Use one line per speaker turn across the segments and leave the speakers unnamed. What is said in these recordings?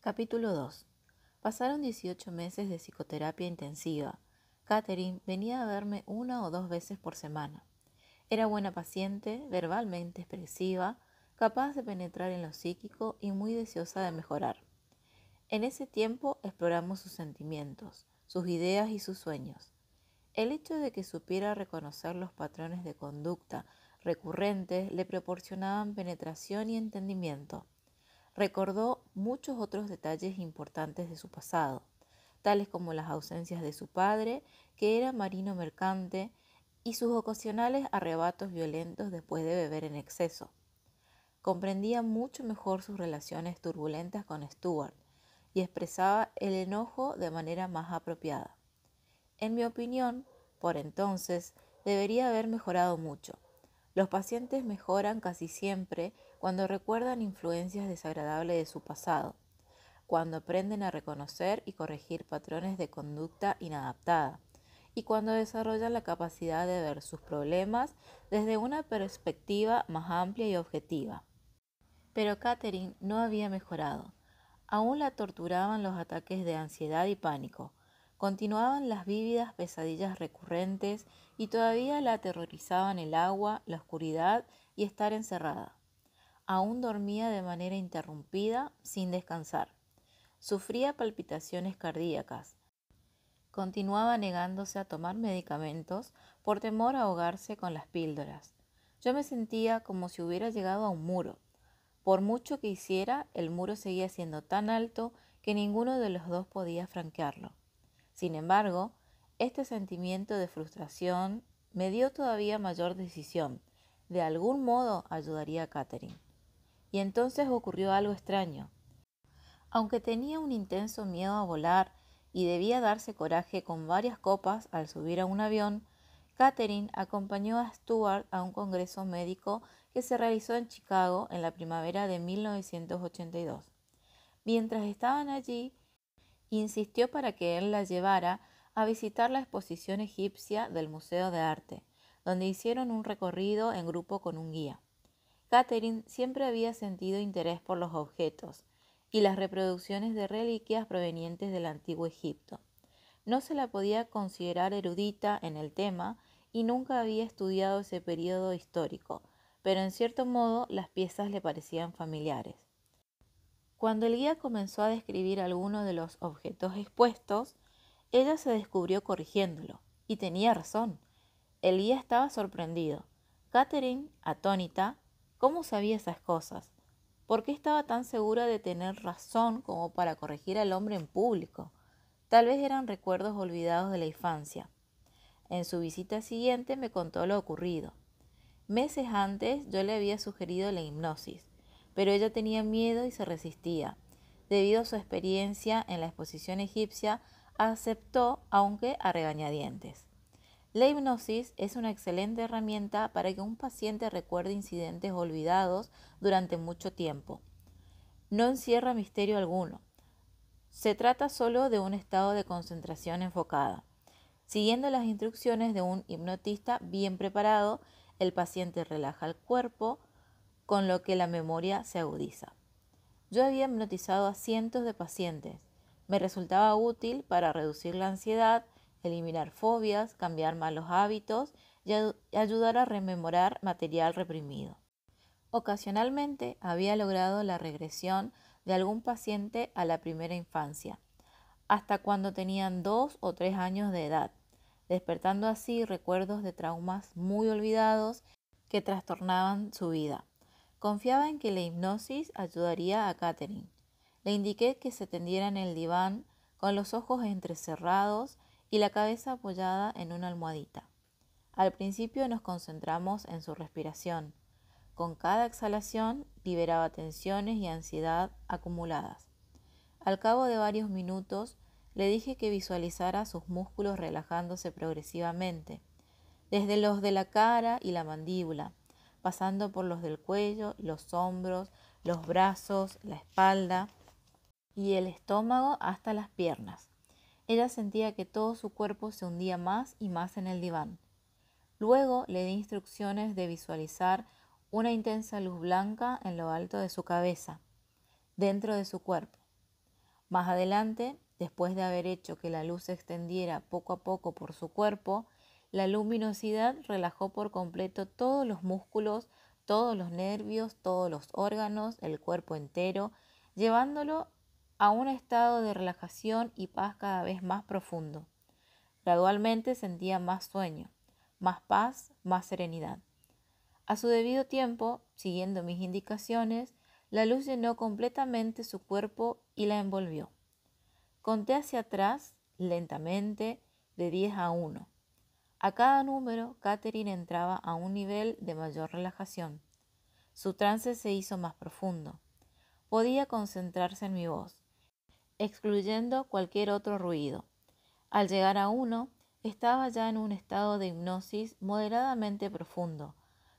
Capítulo 2. Pasaron 18 meses de psicoterapia intensiva. Catherine venía a verme una o dos veces por semana. Era buena paciente, verbalmente expresiva, capaz de penetrar en lo psíquico y muy deseosa de mejorar. En ese tiempo exploramos sus sentimientos, sus ideas y sus sueños. El hecho de que supiera reconocer los patrones de conducta recurrentes le proporcionaban penetración y entendimiento. Recordó muchos otros detalles importantes de su pasado, tales como las ausencias de su padre, que era marino mercante, y sus ocasionales arrebatos violentos después de beber en exceso. Comprendía mucho mejor sus relaciones turbulentas con Stuart y expresaba el enojo de manera más apropiada. En mi opinión, por entonces, debería haber mejorado mucho. Los pacientes mejoran casi siempre cuando recuerdan influencias desagradables de su pasado, cuando aprenden a reconocer y corregir patrones de conducta inadaptada, y cuando desarrollan la capacidad de ver sus problemas desde una perspectiva más amplia y objetiva. Pero Catherine no había mejorado. Aún la torturaban los ataques de ansiedad y pánico. Continuaban las vívidas pesadillas recurrentes y todavía la aterrorizaban el agua, la oscuridad y estar encerrada. Aún dormía de manera interrumpida, sin descansar. Sufría palpitaciones cardíacas. Continuaba negándose a tomar medicamentos por temor a ahogarse con las píldoras. Yo me sentía como si hubiera llegado a un muro. Por mucho que hiciera, el muro seguía siendo tan alto que ninguno de los dos podía franquearlo. Sin embargo, este sentimiento de frustración me dio todavía mayor decisión. De algún modo ayudaría a Catherine. Y entonces ocurrió algo extraño. Aunque tenía un intenso miedo a volar y debía darse coraje con varias copas al subir a un avión, Catherine acompañó a Stuart a un congreso médico que se realizó en Chicago en la primavera de 1982. Mientras estaban allí, insistió para que él la llevara a visitar la exposición egipcia del Museo de Arte, donde hicieron un recorrido en grupo con un guía. Catherine siempre había sentido interés por los objetos y las reproducciones de reliquias provenientes del antiguo Egipto. No se la podía considerar erudita en el tema y nunca había estudiado ese periodo histórico, pero en cierto modo las piezas le parecían familiares. Cuando el guía comenzó a describir alguno de los objetos expuestos, ella se descubrió corrigiéndolo, y tenía razón. El guía estaba sorprendido. Catherine, atónita, ¿Cómo sabía esas cosas? ¿Por qué estaba tan segura de tener razón como para corregir al hombre en público? Tal vez eran recuerdos olvidados de la infancia. En su visita siguiente me contó lo ocurrido. Meses antes yo le había sugerido la hipnosis, pero ella tenía miedo y se resistía. Debido a su experiencia en la exposición egipcia, aceptó, aunque a regañadientes. La hipnosis es una excelente herramienta para que un paciente recuerde incidentes olvidados durante mucho tiempo. No encierra misterio alguno. Se trata solo de un estado de concentración enfocada. Siguiendo las instrucciones de un hipnotista bien preparado, el paciente relaja el cuerpo, con lo que la memoria se agudiza. Yo había hipnotizado a cientos de pacientes. Me resultaba útil para reducir la ansiedad eliminar fobias, cambiar malos hábitos y ayudar a rememorar material reprimido. Ocasionalmente había logrado la regresión de algún paciente a la primera infancia, hasta cuando tenían dos o tres años de edad, despertando así recuerdos de traumas muy olvidados que trastornaban su vida. Confiaba en que la hipnosis ayudaría a Catherine. Le indiqué que se tendiera en el diván con los ojos entrecerrados y la cabeza apoyada en una almohadita. Al principio nos concentramos en su respiración. Con cada exhalación liberaba tensiones y ansiedad acumuladas. Al cabo de varios minutos le dije que visualizara sus músculos relajándose progresivamente, desde los de la cara y la mandíbula, pasando por los del cuello, los hombros, los brazos, la espalda y el estómago hasta las piernas. Ella sentía que todo su cuerpo se hundía más y más en el diván. Luego le di instrucciones de visualizar una intensa luz blanca en lo alto de su cabeza, dentro de su cuerpo. Más adelante, después de haber hecho que la luz se extendiera poco a poco por su cuerpo, la luminosidad relajó por completo todos los músculos, todos los nervios, todos los órganos, el cuerpo entero, llevándolo a un estado de relajación y paz cada vez más profundo. Gradualmente sentía más sueño, más paz, más serenidad. A su debido tiempo, siguiendo mis indicaciones, la luz llenó completamente su cuerpo y la envolvió. Conté hacia atrás, lentamente, de 10 a 1. A cada número, Catherine entraba a un nivel de mayor relajación. Su trance se hizo más profundo. Podía concentrarse en mi voz excluyendo cualquier otro ruido. Al llegar a uno, estaba ya en un estado de hipnosis moderadamente profundo.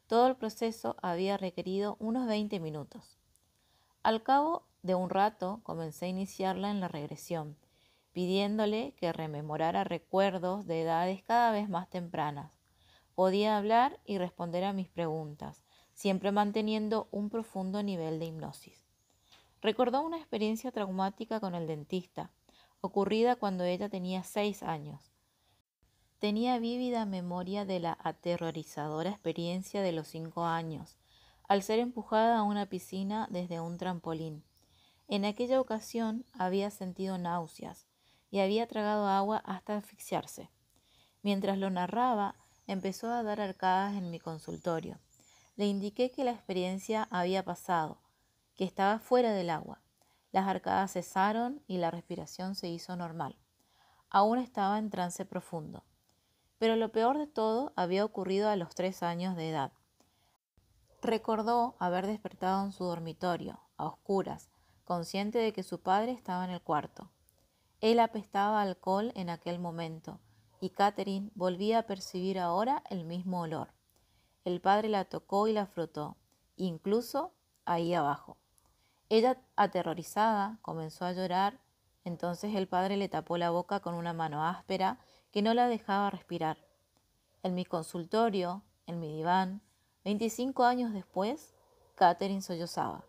Todo el proceso había requerido unos 20 minutos. Al cabo de un rato comencé a iniciarla en la regresión, pidiéndole que rememorara recuerdos de edades cada vez más tempranas. Podía hablar y responder a mis preguntas, siempre manteniendo un profundo nivel de hipnosis. Recordó una experiencia traumática con el dentista, ocurrida cuando ella tenía seis años. Tenía vívida memoria de la aterrorizadora experiencia de los cinco años, al ser empujada a una piscina desde un trampolín. En aquella ocasión había sentido náuseas y había tragado agua hasta asfixiarse. Mientras lo narraba, empezó a dar arcadas en mi consultorio. Le indiqué que la experiencia había pasado, que estaba fuera del agua. Las arcadas cesaron y la respiración se hizo normal. Aún estaba en trance profundo. Pero lo peor de todo había ocurrido a los tres años de edad. Recordó haber despertado en su dormitorio, a oscuras, consciente de que su padre estaba en el cuarto. Él apestaba alcohol en aquel momento, y Catherine volvía a percibir ahora el mismo olor. El padre la tocó y la frotó, incluso ahí abajo. Ella, aterrorizada, comenzó a llorar, entonces el padre le tapó la boca con una mano áspera que no la dejaba respirar. En mi consultorio, en mi diván, 25 años después, Catherine sollozaba.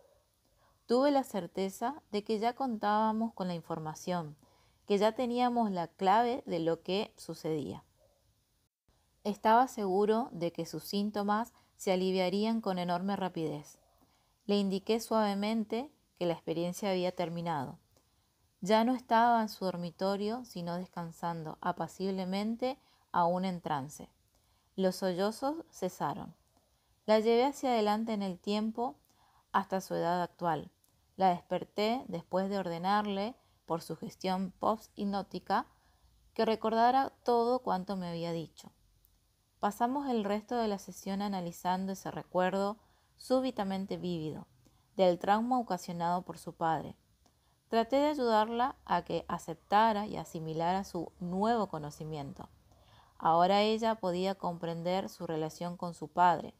Tuve la certeza de que ya contábamos con la información, que ya teníamos la clave de lo que sucedía. Estaba seguro de que sus síntomas se aliviarían con enorme rapidez. Le indiqué suavemente que la experiencia había terminado. Ya no estaba en su dormitorio, sino descansando apaciblemente, aún en trance. Los sollozos cesaron. La llevé hacia adelante en el tiempo hasta su edad actual. La desperté después de ordenarle, por sugestión post hipnótica, que recordara todo cuanto me había dicho. Pasamos el resto de la sesión analizando ese recuerdo, súbitamente vívido, del trauma ocasionado por su padre. Traté de ayudarla a que aceptara y asimilara su nuevo conocimiento. Ahora ella podía comprender su relación con su padre,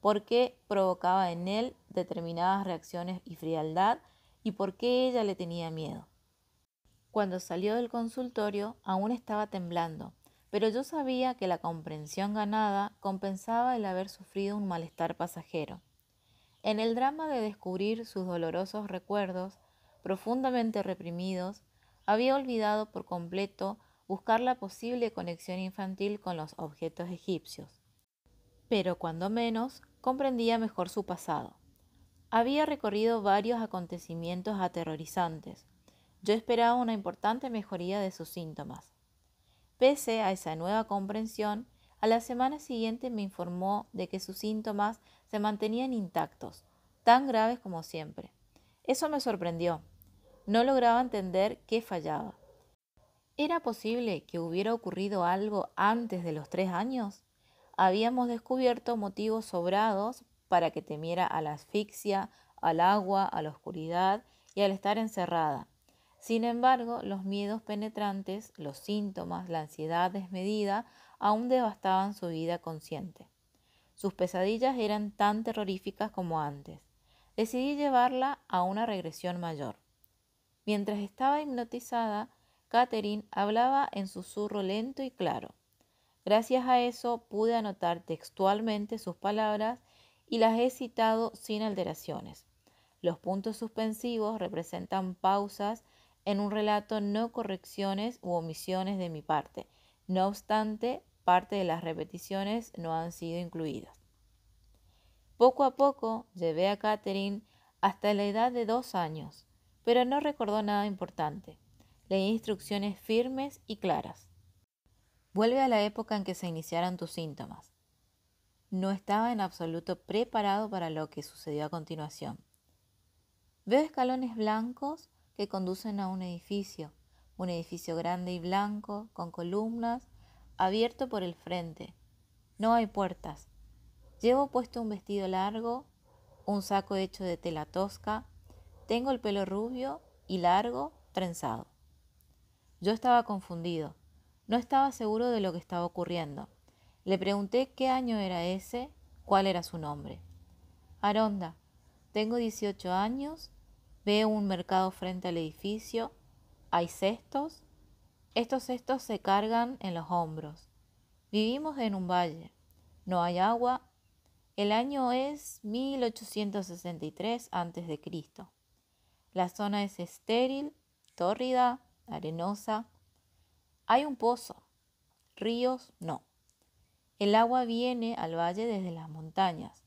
por qué provocaba en él determinadas reacciones y frialdad y por qué ella le tenía miedo. Cuando salió del consultorio aún estaba temblando, pero yo sabía que la comprensión ganada compensaba el haber sufrido un malestar pasajero. En el drama de descubrir sus dolorosos recuerdos, profundamente reprimidos, había olvidado por completo buscar la posible conexión infantil con los objetos egipcios. Pero cuando menos, comprendía mejor su pasado. Había recorrido varios acontecimientos aterrorizantes. Yo esperaba una importante mejoría de sus síntomas. Pese a esa nueva comprensión, a la semana siguiente me informó de que sus síntomas se mantenían intactos, tan graves como siempre. Eso me sorprendió. No lograba entender qué fallaba. ¿Era posible que hubiera ocurrido algo antes de los tres años? Habíamos descubierto motivos sobrados para que temiera a la asfixia, al agua, a la oscuridad y al estar encerrada. Sin embargo, los miedos penetrantes, los síntomas, la ansiedad desmedida aún devastaban su vida consciente. Sus pesadillas eran tan terroríficas como antes. Decidí llevarla a una regresión mayor. Mientras estaba hipnotizada, Catherine hablaba en susurro lento y claro. Gracias a eso pude anotar textualmente sus palabras y las he citado sin alteraciones. Los puntos suspensivos representan pausas en un relato, no correcciones u omisiones de mi parte, no obstante, parte de las repeticiones no han sido incluidas. Poco a poco llevé a Catherine hasta la edad de dos años, pero no recordó nada importante. Leí instrucciones firmes y claras. Vuelve a la época en que se iniciaron tus síntomas. No estaba en absoluto preparado para lo que sucedió a continuación. Veo escalones blancos que conducen a un edificio un edificio grande y blanco, con columnas, abierto por el frente. No hay puertas. Llevo puesto un vestido largo, un saco hecho de tela tosca, tengo el pelo rubio y largo, trenzado. Yo estaba confundido, no estaba seguro de lo que estaba ocurriendo. Le pregunté qué año era ese, cuál era su nombre. Aronda, tengo 18 años, veo un mercado frente al edificio, hay cestos, estos cestos se cargan en los hombros. Vivimos en un valle, no hay agua. El año es 1863 a.C. La zona es estéril, tórrida, arenosa. Hay un pozo, ríos no. El agua viene al valle desde las montañas.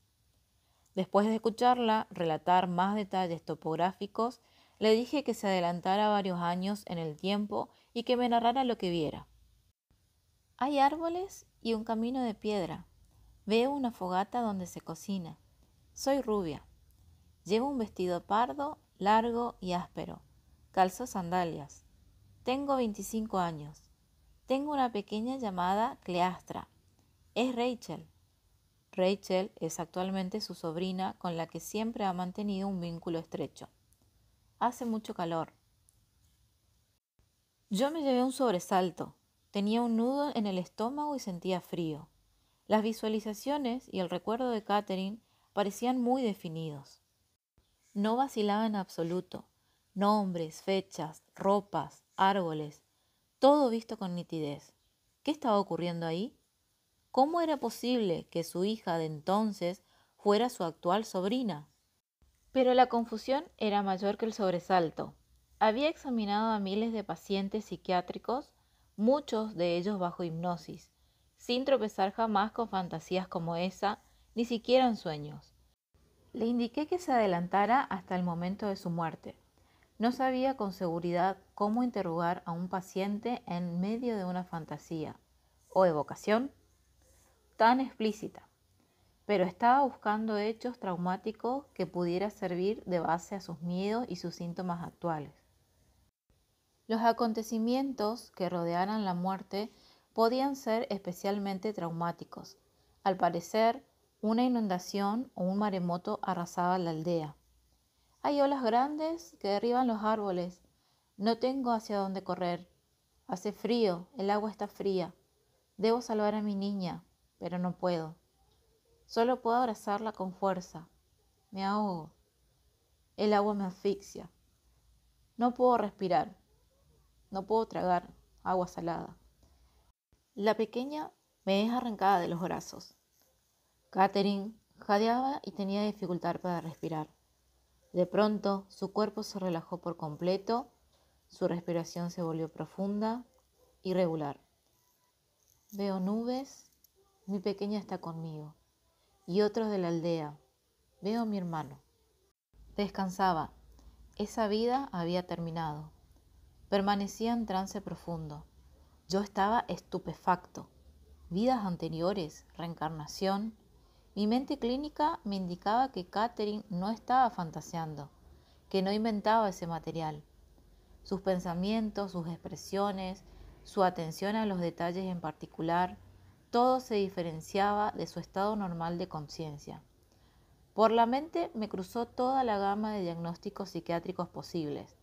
Después de escucharla relatar más detalles topográficos le dije que se adelantara varios años en el tiempo y que me narrara lo que viera. Hay árboles y un camino de piedra. Veo una fogata donde se cocina. Soy rubia. Llevo un vestido pardo, largo y áspero. Calzo sandalias. Tengo 25 años. Tengo una pequeña llamada Cleastra. Es Rachel. Rachel es actualmente su sobrina con la que siempre ha mantenido un vínculo estrecho. Hace mucho calor. Yo me llevé un sobresalto. Tenía un nudo en el estómago y sentía frío. Las visualizaciones y el recuerdo de Catherine parecían muy definidos. No vacilaba en absoluto. Nombres, fechas, ropas, árboles, todo visto con nitidez. ¿Qué estaba ocurriendo ahí? ¿Cómo era posible que su hija de entonces fuera su actual sobrina? Pero la confusión era mayor que el sobresalto. Había examinado a miles de pacientes psiquiátricos, muchos de ellos bajo hipnosis, sin tropezar jamás con fantasías como esa, ni siquiera en sueños. Le indiqué que se adelantara hasta el momento de su muerte. No sabía con seguridad cómo interrogar a un paciente en medio de una fantasía o evocación tan explícita pero estaba buscando hechos traumáticos que pudiera servir de base a sus miedos y sus síntomas actuales. Los acontecimientos que rodearan la muerte podían ser especialmente traumáticos. Al parecer, una inundación o un maremoto arrasaba la aldea. Hay olas grandes que derriban los árboles. No tengo hacia dónde correr. Hace frío, el agua está fría. Debo salvar a mi niña, pero no puedo. Solo puedo abrazarla con fuerza. Me ahogo. El agua me asfixia. No puedo respirar. No puedo tragar agua salada. La pequeña me es arrancada de los brazos. Catherine jadeaba y tenía dificultad para respirar. De pronto, su cuerpo se relajó por completo, su respiración se volvió profunda, y regular. Veo nubes, mi pequeña está conmigo y otros de la aldea. Veo a mi hermano. Descansaba. Esa vida había terminado. Permanecía en trance profundo. Yo estaba estupefacto. Vidas anteriores, reencarnación. Mi mente clínica me indicaba que Catherine no estaba fantaseando, que no inventaba ese material. Sus pensamientos, sus expresiones, su atención a los detalles en particular, todo se diferenciaba de su estado normal de conciencia. Por la mente me cruzó toda la gama de diagnósticos psiquiátricos posibles,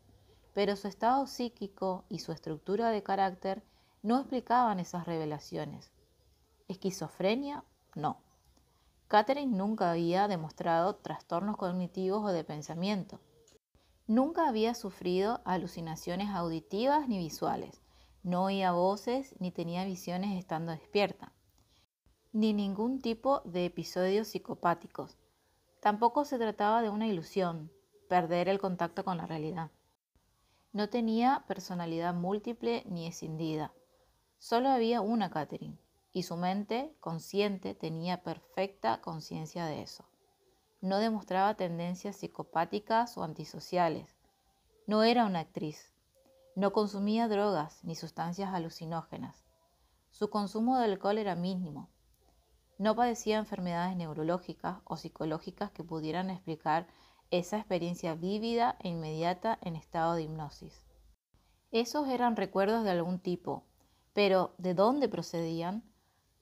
pero su estado psíquico y su estructura de carácter no explicaban esas revelaciones. Esquizofrenia, no. Catherine nunca había demostrado trastornos cognitivos o de pensamiento. Nunca había sufrido alucinaciones auditivas ni visuales. No oía voces ni tenía visiones estando despierta ni ningún tipo de episodios psicopáticos. Tampoco se trataba de una ilusión, perder el contacto con la realidad. No tenía personalidad múltiple ni escindida. Solo había una Catherine, y su mente consciente tenía perfecta conciencia de eso. No demostraba tendencias psicopáticas o antisociales. No era una actriz. No consumía drogas ni sustancias alucinógenas. Su consumo de alcohol era mínimo, no padecía enfermedades neurológicas o psicológicas que pudieran explicar esa experiencia vívida e inmediata en estado de hipnosis. Esos eran recuerdos de algún tipo, pero ¿de dónde procedían?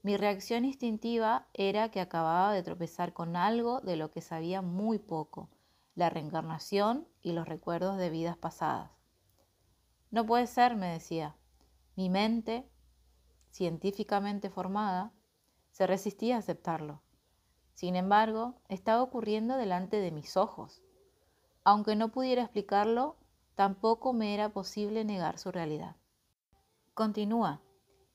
Mi reacción instintiva era que acababa de tropezar con algo de lo que sabía muy poco, la reencarnación y los recuerdos de vidas pasadas. No puede ser, me decía. Mi mente, científicamente formada, se resistía a aceptarlo. Sin embargo, estaba ocurriendo delante de mis ojos. Aunque no pudiera explicarlo, tampoco me era posible negar su realidad. Continúa,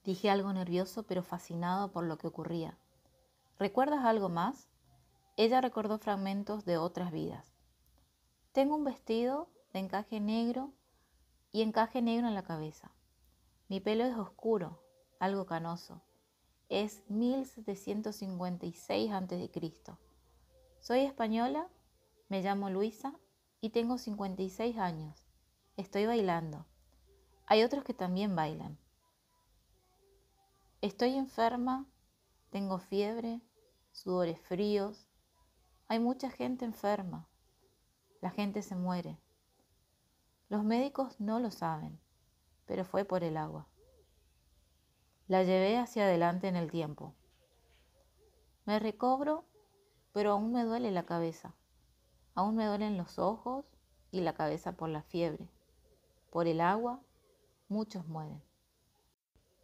dije algo nervioso pero fascinado por lo que ocurría. ¿Recuerdas algo más? Ella recordó fragmentos de otras vidas. Tengo un vestido de encaje negro y encaje negro en la cabeza. Mi pelo es oscuro, algo canoso es 1756 a.C. Soy española, me llamo Luisa y tengo 56 años. Estoy bailando. Hay otros que también bailan. Estoy enferma, tengo fiebre, sudores fríos. Hay mucha gente enferma. La gente se muere. Los médicos no lo saben, pero fue por el agua. La llevé hacia adelante en el tiempo. Me recobro, pero aún me duele la cabeza. Aún me duelen los ojos y la cabeza por la fiebre. Por el agua, muchos mueren.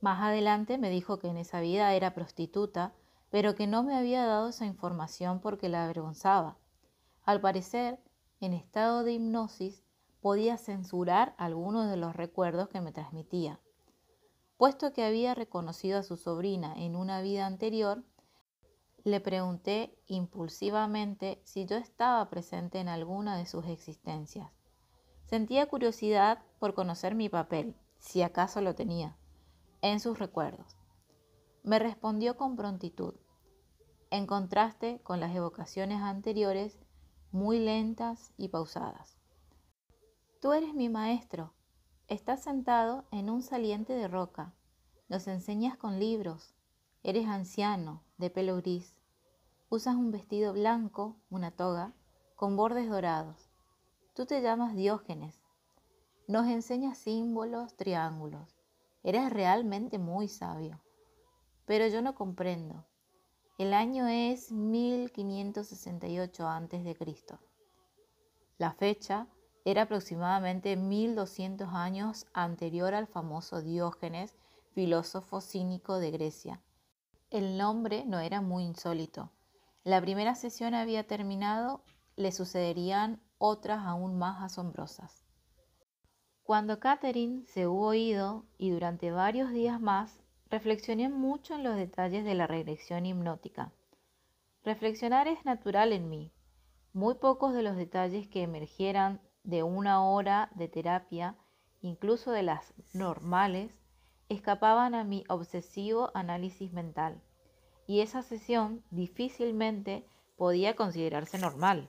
Más adelante me dijo que en esa vida era prostituta, pero que no me había dado esa información porque la avergonzaba. Al parecer, en estado de hipnosis, podía censurar algunos de los recuerdos que me transmitía. Puesto que había reconocido a su sobrina en una vida anterior, le pregunté impulsivamente si yo estaba presente en alguna de sus existencias. Sentía curiosidad por conocer mi papel, si acaso lo tenía, en sus recuerdos. Me respondió con prontitud, en contraste con las evocaciones anteriores, muy lentas y pausadas. Tú eres mi maestro, Estás sentado en un saliente de roca, nos enseñas con libros, eres anciano, de pelo gris, usas un vestido blanco, una toga, con bordes dorados. Tú te llamas Diógenes, nos enseñas símbolos, triángulos. Eres realmente muy sabio, pero yo no comprendo. El año es 1568 a.C. La fecha era aproximadamente 1200 años anterior al famoso Diógenes, filósofo cínico de Grecia. El nombre no era muy insólito. La primera sesión había terminado, le sucederían otras aún más asombrosas. Cuando Catherine se hubo ido y durante varios días más, reflexioné mucho en los detalles de la regresión hipnótica. Reflexionar es natural en mí. Muy pocos de los detalles que emergieran de una hora de terapia, incluso de las normales, escapaban a mi obsesivo análisis mental, y esa sesión difícilmente podía considerarse normal.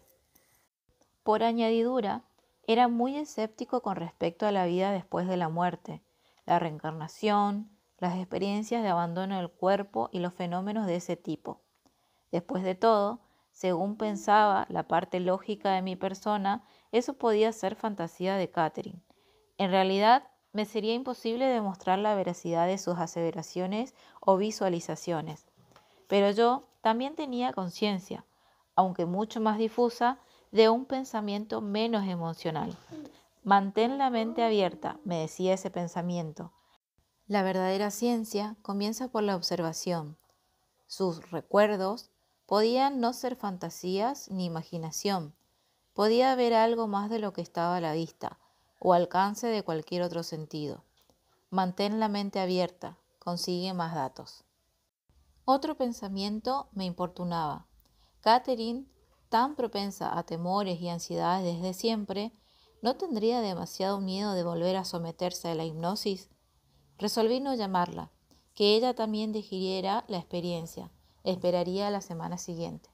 Por añadidura, era muy escéptico con respecto a la vida después de la muerte, la reencarnación, las experiencias de abandono del cuerpo y los fenómenos de ese tipo. Después de todo, según pensaba la parte lógica de mi persona, eso podía ser fantasía de Catherine. En realidad, me sería imposible demostrar la veracidad de sus aseveraciones o visualizaciones. Pero yo también tenía conciencia, aunque mucho más difusa, de un pensamiento menos emocional. Mantén la mente abierta, me decía ese pensamiento. La verdadera ciencia comienza por la observación. Sus recuerdos podían no ser fantasías ni imaginación, podía haber algo más de lo que estaba a la vista o alcance de cualquier otro sentido. Mantén la mente abierta, consigue más datos. Otro pensamiento me importunaba. Catherine, tan propensa a temores y ansiedades desde siempre, ¿no tendría demasiado miedo de volver a someterse a la hipnosis? Resolví no llamarla, que ella también digiriera la experiencia. Esperaría la semana siguiente.